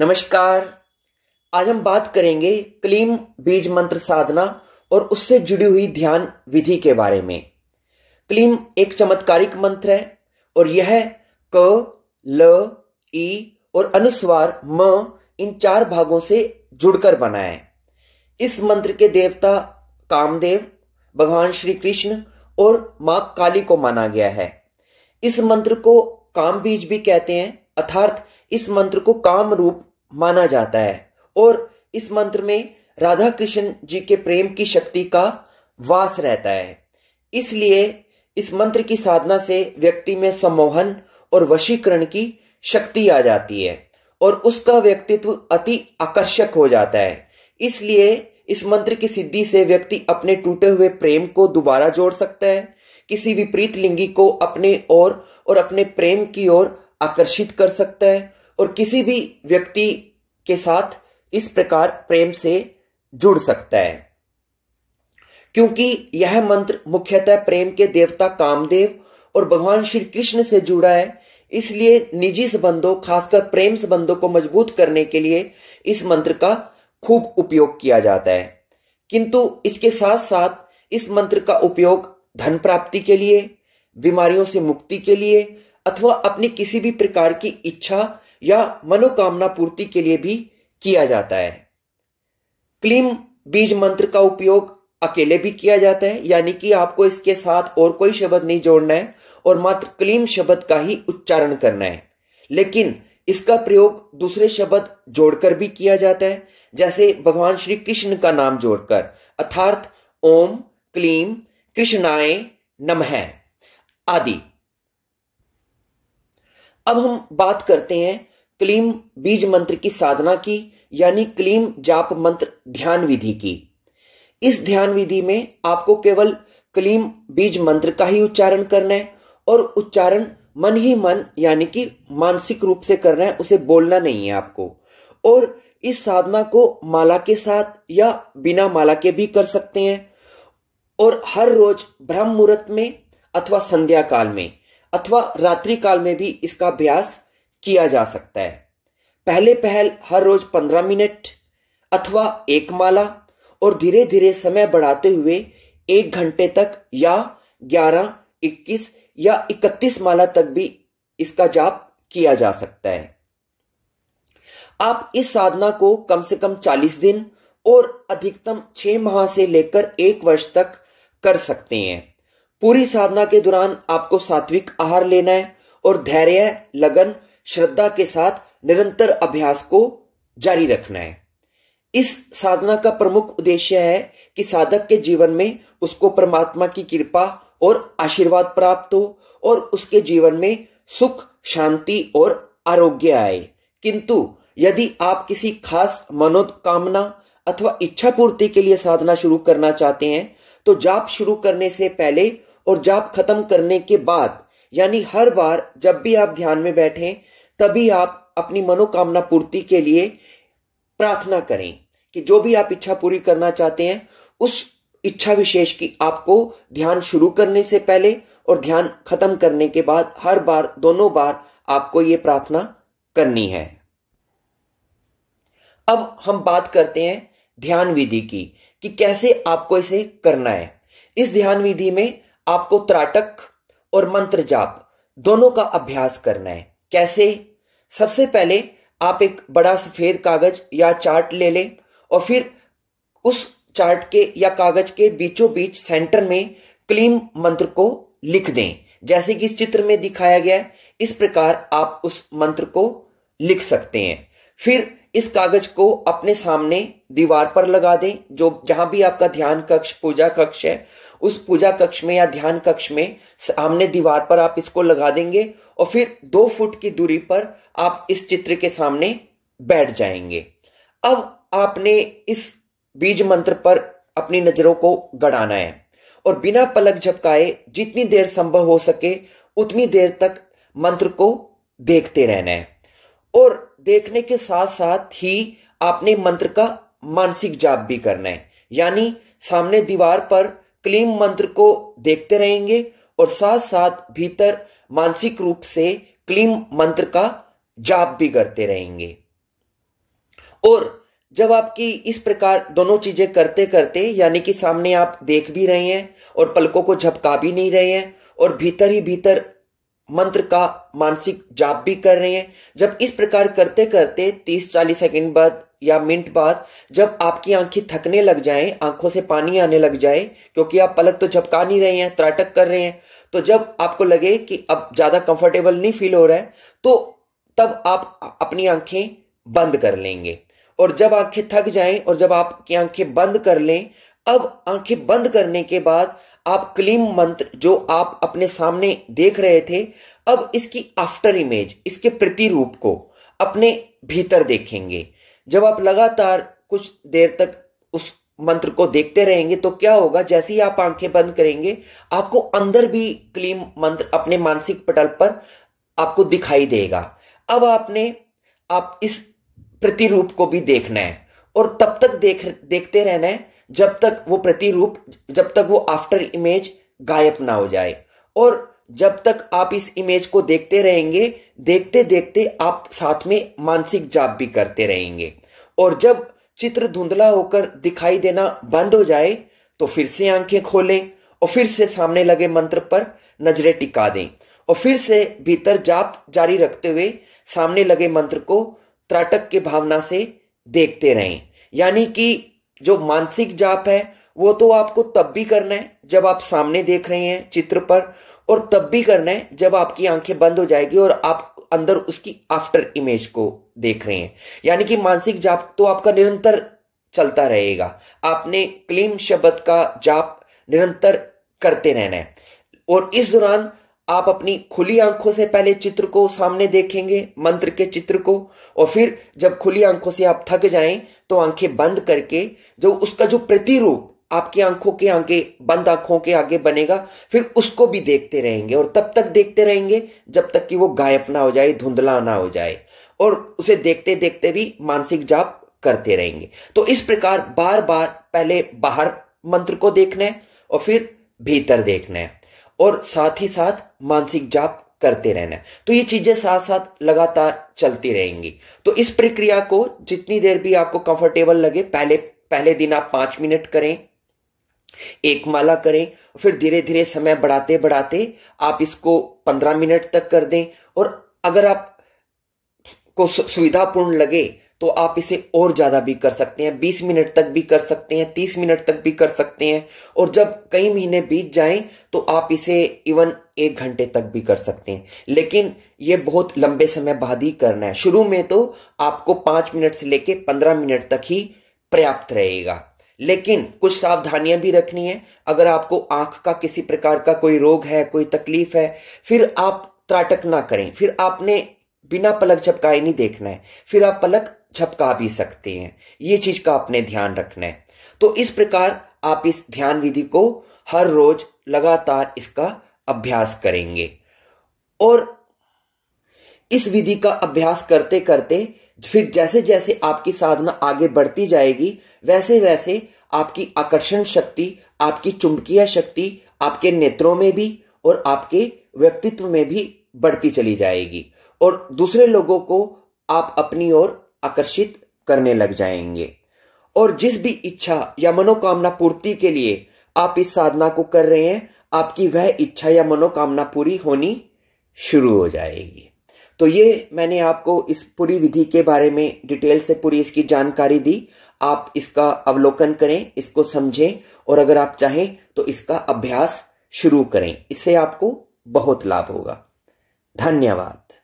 नमस्कार आज हम बात करेंगे क्लीम बीज मंत्र साधना और उससे जुड़ी हुई ध्यान विधि के बारे में क्लीम एक चमत्कारिक मंत्र है और यह क ल ई और अनुस्वार म इन चार भागों से जुड़कर बना है इस मंत्र के देवता कामदेव भगवान श्री कृष्ण और मां काली को माना गया है इस मंत्र को काम बीज भी कहते हैं अर्थात इस मंत्र को काम रूप माना जाता है और इस मंत्र में राधा कृष्ण जी के प्रेम की शक्ति का वास रहता है इसलिए इस मंत्र की साधना से व्यक्ति में सम्मोहन और वशीकरण की शक्ति आ जाती है और उसका व्यक्तित्व अति आकर्षक हो जाता है इसलिए इस मंत्र की सिद्धि से व्यक्ति अपने टूटे हुए प्रेम को दोबारा जोड़ सकता है किसी विपरीत लिंगी को अपने ओर और, और अपने प्रेम की ओर आकर्षित कर सकता है और किसी भी व्यक्ति के साथ इस प्रकार प्रेम से जुड़ सकता है क्योंकि यह मंत्र मुख्यतः प्रेम के देवता कामदेव और भगवान श्री कृष्ण से जुड़ा है इसलिए निजी संबंधों खासकर प्रेम संबंधों को मजबूत करने के लिए इस मंत्र का खूब उपयोग किया जाता है किंतु इसके साथ साथ इस मंत्र का उपयोग धन प्राप्ति के लिए बीमारियों से मुक्ति के लिए अथवा अपनी किसी भी प्रकार की इच्छा या मनोकामना पूर्ति के लिए भी किया जाता है क्लीम बीज मंत्र का उपयोग अकेले भी किया जाता है यानी कि आपको इसके साथ और कोई शब्द नहीं जोड़ना है और मात्र क्लीम शब्द का ही उच्चारण करना है लेकिन इसका प्रयोग दूसरे शब्द जोड़कर भी किया जाता है जैसे भगवान श्री कृष्ण का नाम जोड़कर अर्थात ओम क्लीम कृष्णाय है आदि अब हम बात करते हैं क्लीम बीज मंत्र की साधना की यानी क्लीम जाप मंत्र ध्यान विधि की इस ध्यान विधि में आपको केवल क्लीम बीज मंत्र का ही उच्चारण करना है और उच्चारण मन ही मन यानी कि मानसिक रूप से करना है उसे बोलना नहीं है आपको और इस साधना को माला के साथ या बिना माला के भी कर सकते हैं और हर रोज ब्रह्म मुहूर्त में अथवा संध्या काल में अथवा रात्रि काल में भी इसका अभ्यास किया जा सकता है पहले पहल हर रोज पंद्रह मिनट अथवा एक माला और धीरे धीरे समय बढ़ाते हुए एक घंटे तक या ग्यारह इक्कीस या इकतीस माला तक भी इसका जाप किया जा सकता है आप इस साधना को कम से कम चालीस दिन और अधिकतम छह माह से लेकर एक वर्ष तक कर सकते हैं पूरी साधना के दौरान आपको सात्विक आहार लेना है और धैर्य लगन श्रद्धा के साथ निरंतर अभ्यास को जारी रखना है इस साधना का प्रमुख उद्देश्य है कि साधक के जीवन में उसको परमात्मा की कृपा और आशीर्वाद प्राप्त हो और उसके जीवन में सुख शांति और आरोग्य आए किंतु यदि आप किसी खास मनोकामना अथवा इच्छा पूर्ति के लिए साधना शुरू करना चाहते हैं तो जाप शुरू करने से पहले और जाप खत्म करने के बाद यानी हर बार जब भी आप ध्यान में बैठें तभी आप अपनी मनोकामना पूर्ति के लिए प्रार्थना करें कि जो भी आप इच्छा पूरी करना चाहते हैं उस इच्छा विशेष की आपको ध्यान शुरू करने से पहले और ध्यान खत्म करने के बाद हर बार दोनों बार आपको ये प्रार्थना करनी है अब हम बात करते हैं ध्यान विधि की कि कैसे आपको इसे करना है इस ध्यान विधि में आपको त्राटक और मंत्र जाप दोनों का अभ्यास करना है कैसे सबसे पहले आप एक बड़ा सफेद कागज या चार्ट ले लें और फिर उस चार्ट के या कागज के बीचों बीच सेंटर में क्लीम मंत्र को लिख दें जैसे कि इस चित्र में दिखाया गया है इस प्रकार आप उस मंत्र को लिख सकते हैं फिर इस कागज को अपने सामने दीवार पर लगा दें जो जहां भी आपका ध्यान कक्ष पूजा कक्ष है उस पूजा कक्ष में या ध्यान कक्ष में सामने दीवार पर आप इसको लगा देंगे और फिर दो फुट की दूरी पर आप इस चित्र के सामने बैठ जाएंगे अब आपने इस बीज मंत्र पर अपनी नजरों को गड़ाना है और बिना पलक झपकाए जितनी देर संभव हो सके उतनी देर तक मंत्र को देखते रहना है और देखने के साथ साथ ही आपने मंत्र का मानसिक जाप भी करना है यानी सामने दीवार पर क्लीम मंत्र को देखते रहेंगे और साथ साथ भीतर मानसिक रूप से क्लीम मंत्र का जाप भी करते रहेंगे और जब आपकी इस प्रकार दोनों चीजें करते करते यानी कि सामने आप देख भी रहे हैं और पलकों को झपका भी नहीं रहे हैं और भीतर ही भीतर मंत्र का मानसिक जाप भी कर रहे हैं जब इस प्रकार करते करते 30-40 सेकंड बाद या मिनट बाद जब आपकी आंखें थकने लग जाएं, आंखों से पानी आने लग जाए क्योंकि आप पलक तो झपका नहीं रहे हैं त्राटक कर रहे हैं तो जब आपको लगे कि अब ज्यादा कंफर्टेबल नहीं फील हो रहा है तो तब आप अपनी आंखें बंद कर लेंगे और जब आंखें थक जाएं और जब आपकी आंखें बंद कर लें अब आंखें बंद करने के बाद आप क्लीम मंत्र जो आप अपने सामने देख रहे थे अब इसकी आफ्टर इमेज इसके प्रतिरूप को अपने भीतर देखेंगे जब आप लगातार कुछ देर तक उस मंत्र को देखते रहेंगे तो क्या होगा जैसे ही आप आंखें बंद करेंगे आपको अंदर भी क्लीम मंत्र अपने मानसिक पटल पर आपको दिखाई देगा अब आपने आप इस प्रतिरूप को भी देखना है और तब तक देख देखते रहना है जब तक वो प्रतिरूप जब तक वो आफ्टर इमेज गायब ना हो जाए और जब तक आप इस इमेज को देखते रहेंगे देखते देखते आप साथ में मानसिक जाप भी करते रहेंगे और जब चित्र धुंधला होकर दिखाई देना बंद हो जाए तो फिर से आंखें खोलें और फिर से सामने लगे मंत्र पर नजरें टिका दें और फिर से भीतर जाप जारी रखते हुए सामने लगे मंत्र को त्राटक के भावना से देखते रहें यानी कि जो मानसिक जाप है वो तो आपको तब भी करना है जब आप सामने देख रहे हैं चित्र पर और तब भी करना है जब आपकी आंखें बंद हो जाएगी और आप अंदर उसकी आफ्टर इमेज को देख रहे हैं यानी कि मानसिक जाप तो आपका निरंतर चलता रहेगा आपने क्लीम शब्द का जाप निरंतर करते रहना है और इस दौरान आप अपनी खुली आंखों से पहले चित्र को सामने देखेंगे मंत्र के चित्र को और फिर जब खुली आंखों से आप थक जाएं तो आंखें बंद करके जो उसका जो प्रतिरूप आपकी आंखों के आगे बंद आंखों के आगे बनेगा फिर उसको भी देखते रहेंगे और तब तक देखते रहेंगे जब तक कि वो गायब ना हो जाए धुंधला ना हो जाए और उसे देखते देखते भी मानसिक जाप करते रहेंगे तो इस प्रकार बार बार पहले बाहर मंत्र को देखना है और फिर भीतर देखना है और साथ ही साथ मानसिक जाप करते रहना तो ये चीजें साथ साथ लगातार चलती रहेंगी तो इस प्रक्रिया को जितनी देर भी आपको कंफर्टेबल लगे पहले पहले दिन आप पांच मिनट करें एक माला करें फिर धीरे धीरे समय बढ़ाते बढ़ाते आप इसको पंद्रह मिनट तक कर दें और अगर आप को सुविधापूर्ण लगे तो आप इसे और ज़्यादा भी कर सकते हैं बीस मिनट तक भी कर सकते हैं तीस मिनट तक भी कर सकते हैं और जब कई महीने बीत जाएं तो आप इसे इवन एक घंटे तक भी कर सकते हैं लेकिन ये बहुत लंबे समय बाद ही करना है शुरू में तो आपको पांच मिनट से लेके पंद्रह मिनट तक ही पर्याप्त रहेगा लेकिन कुछ सावधानियां भी रखनी है अगर आपको आंख का किसी प्रकार का कोई रोग है कोई तकलीफ है फिर आप त्राटक ना करें फिर आपने बिना पलक झपकाए नहीं देखना है फिर आप पलक छपका भी सकते हैं ये चीज का आपने ध्यान रखना है तो इस प्रकार आप इस ध्यान विधि को हर रोज लगातार इसका अभ्यास करेंगे और इस विधि का अभ्यास करते करते फिर जैसे जैसे आपकी साधना आगे बढ़ती जाएगी वैसे वैसे आपकी आकर्षण शक्ति आपकी चुंबकीय शक्ति आपके नेत्रों में भी और आपके व्यक्तित्व में भी बढ़ती चली जाएगी और दूसरे लोगों को आप अपनी ओर आकर्षित करने लग जाएंगे और जिस भी इच्छा या मनोकामना पूर्ति के लिए आप इस साधना को कर रहे हैं आपकी वह इच्छा या मनोकामना पूरी होनी शुरू हो जाएगी तो ये मैंने आपको इस पूरी विधि के बारे में डिटेल से पूरी इसकी जानकारी दी आप इसका अवलोकन करें इसको समझें और अगर आप चाहें तो इसका अभ्यास शुरू करें इससे आपको बहुत लाभ होगा धन्यवाद